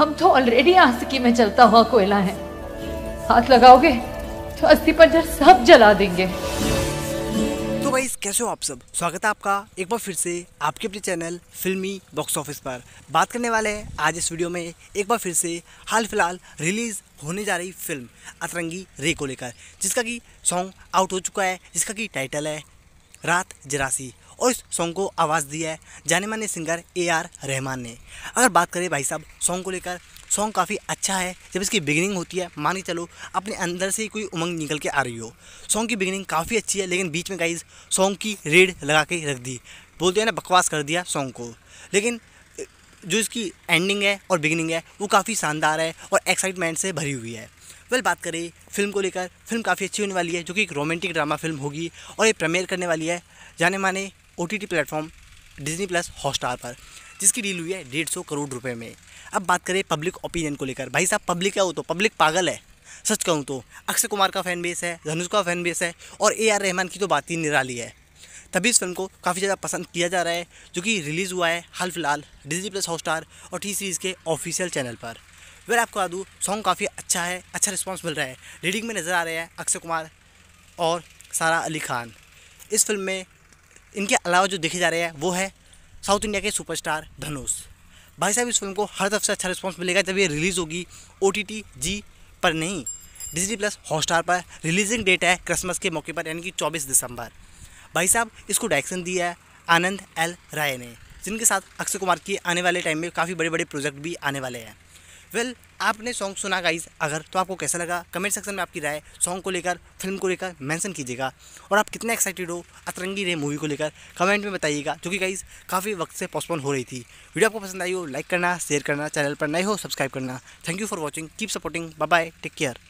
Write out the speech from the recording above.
हम तो ऑलरेडी आसकी में चलता हुआ कोयला है हाथ लगाओगे तो अस्थि पंजर सब जला देंगे तो भाई कैसे हो आप सब स्वागत है आपका एक बार फिर से आपके अपने चैनल फिल्मी बॉक्स ऑफिस पर बात करने वाले हैं आज इस वीडियो में एक बार फिर से हाल फिलहाल रिलीज़ होने जा रही फिल्म अतरंगी रे को लेकर जिसका कि सॉन्ग आउट हो चुका है जिसका कि टाइटल है रात जरासी और इस सॉन्ग को आवाज़ दिया है जाने माने सिंगर ए आर रहमान ने अगर बात करें भाई साहब सॉन्ग को लेकर सॉन्ग काफ़ी अच्छा है जब इसकी बिगिनिंग होती है मान के चलो अपने अंदर से ही कोई उमंग निकल के आ रही हो सॉन्ग की बिगिनिंग काफ़ी अच्छी है लेकिन बीच में गाइज सॉन्ग की रेड लगा के रख दी बोलते हैं ना बकवास कर दिया सॉन्ग को लेकिन जो इसकी एंडिंग है और बिगिनिंग है वो काफ़ी शानदार है और एक्साइटमेंट से भरी हुई है वेल बात करें फिल्म को लेकर फिल्म काफ़ी अच्छी होने वाली है जो कि एक रोमांटिक ड्रामा फिल्म होगी और ये प्रमेयर करने वाली है जाने माने O T T platform Disney plus Hotstar पर जिसकी डील हुई है डेढ़ सौ करोड़ रुपए में अब बात करें पब्लिक ओपिनियन को लेकर भाई साहब पब्लिक क्या हो तो पब्लिक पागल है सच कहूँ तो अक्षय कुमार का फैन बेस है धनुष का फैन बेस है और ए आर रहमान की तो बात ही निराली है तभी इस फिल्म को काफ़ी ज़्यादा पसंद किया जा रहा है जो कि रिलीज़ हुआ है हाल फिलहाल डिजनी प्लस हॉटस्टार और टी सीरीज़ के ऑफिशियल चैनल पर वह आपको बता दूँ सॉन्ग काफ़ी अच्छा है अच्छा रिस्पॉन्स मिल रहा है रीडिंग में नज़र आ रहे हैं अक्षय कुमार और सारा अली खान इस फिल्म में इनके अलावा जो देखे जा रहे हैं वो है साउथ इंडिया के सुपरस्टार धनुष भाई साहब इस फिल्म को हर तरफ से अच्छा रिस्पॉन्स मिलेगा जब ये रिलीज़ होगी ओ जी पर नहीं डिजिटी प्लस हॉटस्टार पर रिलीजिंग डेट है क्रिसमस के मौके पर यानी कि 24 दिसंबर भाई साहब इसको डायरेक्शन दिया है आनंद एल राय ने जिनके साथ अक्षय कुमार की आने वाले टाइम में काफ़ी बड़े बड़े प्रोजेक्ट भी आने वाले हैं वेल well, आपने सॉन्ग सुना गाइज अगर तो आपको कैसा लगा कमेंट सेक्शन में आपकी राय सॉन्ग को लेकर फिल्म को लेकर मेंशन कीजिएगा और आप कितने एक्साइटेड हो अतरंगी रे मूवी को लेकर कमेंट में बताइएगा क्योंकि गाइज काफ़ी वक्त से पोस्टपोन हो रही थी वीडियो आपको पसंद आई हो लाइक करना शेयर करना चैनल पर नए हो सब्सक्राइब करना thank you for watching keep supporting bye take care